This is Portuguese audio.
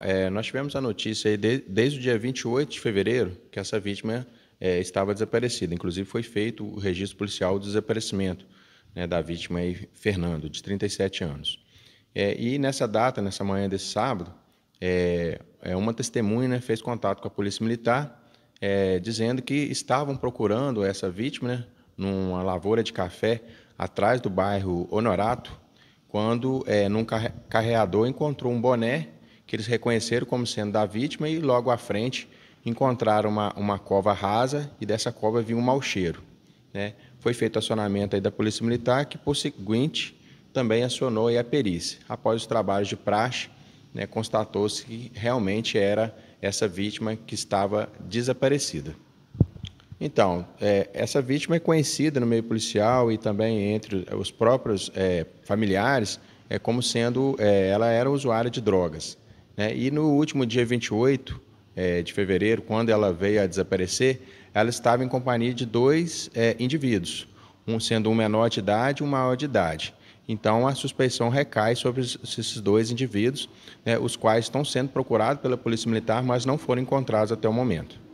É, nós tivemos a notícia de, desde o dia 28 de fevereiro que essa vítima é, estava desaparecida. Inclusive, foi feito o registro policial do desaparecimento né, da vítima, aí, Fernando, de 37 anos. É, e nessa data, nessa manhã desse sábado, é, é, uma testemunha né, fez contato com a Polícia Militar, é, dizendo que estavam procurando essa vítima né, numa lavoura de café atrás do bairro Honorato, quando, num carreador, encontrou um boné que eles reconheceram como sendo da vítima e logo à frente encontraram uma, uma cova rasa e dessa cova vinha um mau cheiro. Né? Foi feito acionamento aí da Polícia Militar, que por seguinte também acionou a perícia. Após os trabalhos de praxe, né, constatou-se que realmente era essa vítima que estava desaparecida. Então, é, essa vítima é conhecida no meio policial e também entre os próprios é, familiares é, como sendo é, ela era usuária de drogas. Né? E no último dia 28 é, de fevereiro, quando ela veio a desaparecer, ela estava em companhia de dois é, indivíduos, um sendo um menor de idade e um maior de idade. Então, a suspeição recai sobre esses dois indivíduos, né, os quais estão sendo procurados pela Polícia Militar, mas não foram encontrados até o momento.